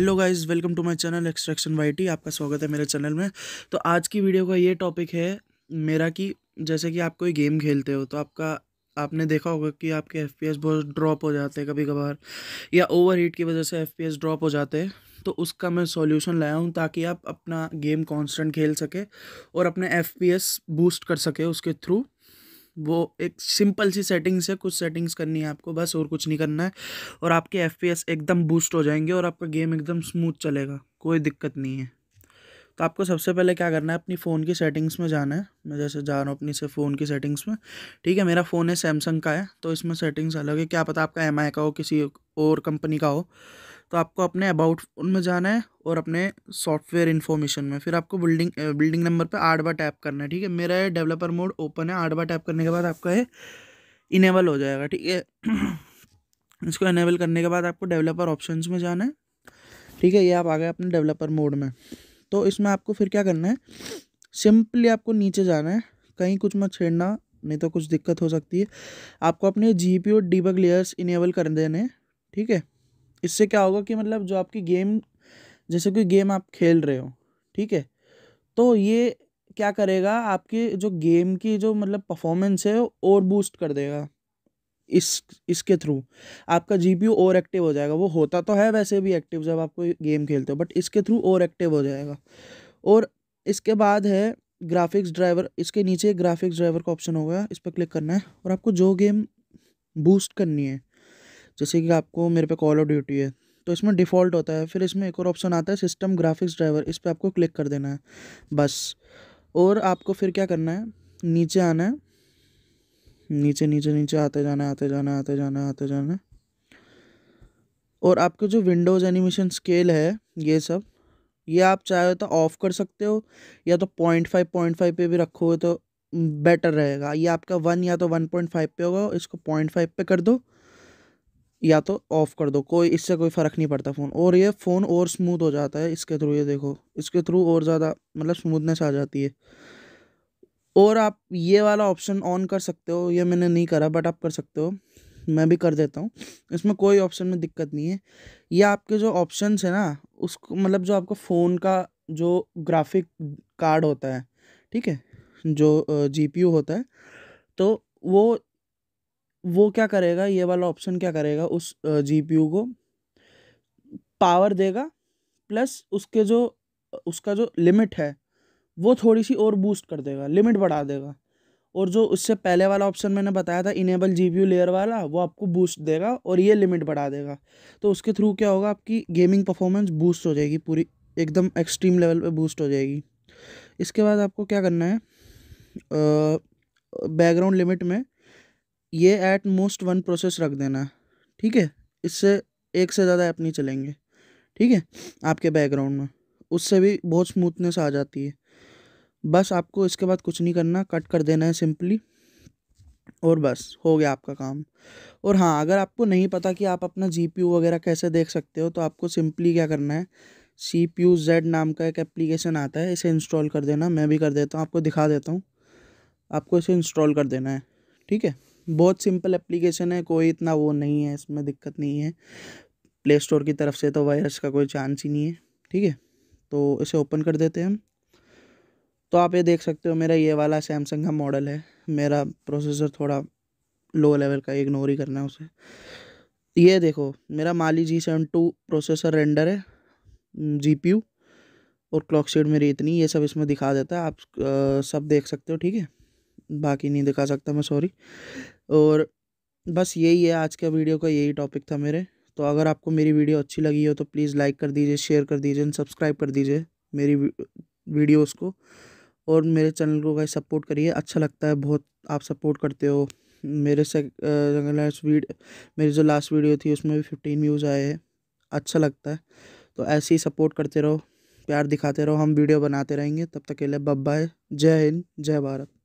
hello guys welcome to my channel extraction वाई आपका स्वागत है मेरे चैनल में तो आज की वीडियो का ये टॉपिक है मेरा कि जैसे कि आप कोई गेम खेलते हो तो आपका आपने देखा होगा कि आपके एफ बहुत ड्रॉप हो जाते हैं कभी कभार या ओवर की वजह से एफ ड्रॉप हो जाते हैं तो उसका मैं सॉल्यूशन लाया हूँ ताकि आप अपना गेम कॉन्स्टेंट खेल सके और अपने एफ बूस्ट कर सके उसके थ्रू वो एक सिंपल सी सेटिंग्स है कुछ सेटिंग्स करनी है आपको बस और कुछ नहीं करना है और आपके एफ एकदम बूस्ट हो जाएंगे और आपका गेम एकदम स्मूथ चलेगा कोई दिक्कत नहीं है तो आपको सबसे पहले क्या करना है अपनी फ़ोन की सेटिंग्स में जाना है मैं जैसे जा रहा हूँ अपनी से फ़ोन की सेटिंग्स में ठीक है मेरा फ़ोन है सैमसंग का है तो इसमें सेटिंग्स अलग है क्या पता आपका एम का हो किसी और कंपनी का हो तो आपको अपने अबाउट उनमें जाना है और अपने सॉफ्टवेयर इन्फॉर्मेशन में फिर आपको बिल्डिंग बिल्डिंग नंबर पर आठ बार टैप करना है ठीक है मेरा ये डेवलपर मोड ओपन है आठ बार टैप करने के बाद आपका ये इनेबल हो जाएगा ठीक है इसको इनेबल करने के बाद आपको डेवलपर ऑप्शंस में जाना है ठीक है ये आप आ गए अपने डेवलपर मोड में तो इसमें आपको फिर क्या करना है सिंपली आपको नीचे जाना है कहीं कुछ मत छेड़ना नहीं तो कुछ दिक्कत हो सकती है आपको अपने जी पी और डीबक लेयर्स इनेबल कर देने ठीक है इससे क्या होगा कि मतलब जो आपकी गेम जैसे कोई गेम आप खेल रहे हो ठीक है तो ये क्या करेगा आपके जो गेम की जो मतलब परफॉर्मेंस है और बूस्ट कर देगा इस इसके थ्रू आपका जी और एक्टिव हो जाएगा वो होता तो है वैसे भी एक्टिव जब आप कोई गेम खेलते हो बट इसके थ्रू और एक्टिव हो जाएगा और इसके बाद है ग्राफिक्स ड्राइवर इसके नीचे ग्राफिक्स ड्राइवर का ऑप्शन होगा इस पर क्लिक करना है और आपको जो गेम बूस्ट करनी है जैसे कि आपको मेरे पे कॉल ऑफ ड्यूटी है तो इसमें डिफ़ॉल्ट होता है फिर इसमें एक और ऑप्शन आता है सिस्टम ग्राफिक्स ड्राइवर इस पर आपको क्लिक कर देना है बस और आपको फिर क्या करना है नीचे आना है नीचे नीचे नीचे आते जाना आते जाना आते जाना आते जाना और आपके जो विंडोज़ एनिमेशन स्केल है ये सब ये आप चाहे तो ऑफ़ कर सकते हो या तो पॉइंट फाइव पॉइंट फाइव पर भी रखोगे तो बेटर रहेगा ये आपका वन या तो वन पॉइंट फाइव पर होगा इसको पॉइंट फाइव पर कर दो या तो ऑफ़ कर दो कोई इससे कोई फ़र्क नहीं पड़ता फ़ोन और ये फ़ोन और स्मूथ हो जाता है इसके थ्रू ये देखो इसके थ्रू और ज़्यादा मतलब स्मूथनेस आ जाती है और आप ये वाला ऑप्शन ऑन कर सकते हो ये मैंने नहीं करा बट आप कर सकते हो मैं भी कर देता हूँ इसमें कोई ऑप्शन में दिक्कत नहीं है ये आपके जो ऑप्शन है ना उसको मतलब जो आपका फ़ोन का जो ग्राफिक कार्ड होता है ठीक है जो जी होता है तो वो वो क्या करेगा ये वाला ऑप्शन क्या करेगा उस जी पी यू को पावर देगा प्लस उसके जो उसका जो लिमिट है वो थोड़ी सी और बूस्ट कर देगा लिमिट बढ़ा देगा और जो उससे पहले वाला ऑप्शन मैंने बताया था इनेबल जी लेयर वाला वो आपको बूस्ट देगा और ये लिमिट बढ़ा देगा तो उसके थ्रू क्या होगा आपकी गेमिंग परफॉर्मेंस बूस्ट हो जाएगी पूरी एकदम एक्सट्रीम लेवल पे बूस्ट हो जाएगी इसके बाद आपको क्या करना है बैकग्राउंड लिमिट में ये एट मोस्ट वन प्रोसेस रख देना ठीक है इससे एक से ज़्यादा ऐप नहीं चलेंगे ठीक है आपके बैकग्राउंड में उससे भी बहुत स्मूथनेस आ जाती है बस आपको इसके बाद कुछ नहीं करना कट कर देना है सिंपली और बस हो गया आपका काम और हाँ अगर आपको नहीं पता कि आप अपना जी वगैरह कैसे देख सकते हो तो आपको सिंपली क्या करना है सी पी यू जेड नाम का एक एप्लीकेशन आता है इसे इंस्टॉल कर देना मैं भी कर देता हूँ आपको दिखा देता हूँ आपको इसे इंस्टॉल कर देना है ठीक है बहुत सिंपल एप्लीकेशन है कोई इतना वो नहीं है इसमें दिक्कत नहीं है प्ले स्टोर की तरफ से तो वायरस का कोई चांस ही नहीं है ठीक है तो इसे ओपन कर देते हैं हम तो आप ये देख सकते हो मेरा ये वाला सैमसंग का मॉडल है मेरा प्रोसेसर थोड़ा लो लेवल का इग्नोर ही करना है उसे ये देखो मेरा Mali G seven two processor render है जी पी यू और क्लॉक शेड मेरी इतनी ये सब इसमें दिखा देता है आप आ, सब देख सकते हो ठीक है बाकी नहीं दिखा सकता मैं सॉरी और बस यही है आज का वीडियो का यही टॉपिक था मेरे तो अगर आपको मेरी वीडियो अच्छी लगी हो तो प्लीज़ लाइक कर दीजिए शेयर कर दीजिए एंड सब्सक्राइब कर दीजिए मेरी वीडियोस को और मेरे चैनल को गाइस सपोर्ट करिए अच्छा लगता है बहुत आप सपोर्ट करते हो मेरे से लास्ट मेरी जो लास्ट वीडियो थी उसमें भी फिफ्टीन व्यूज़ आए हैं अच्छा लगता है तो ऐसे ही सपोर्ट करते रहो प्यार दिखाते रहो हम वीडियो बनाते रहेंगे तब तक के लिए बब बाय जय हिंद जय भारत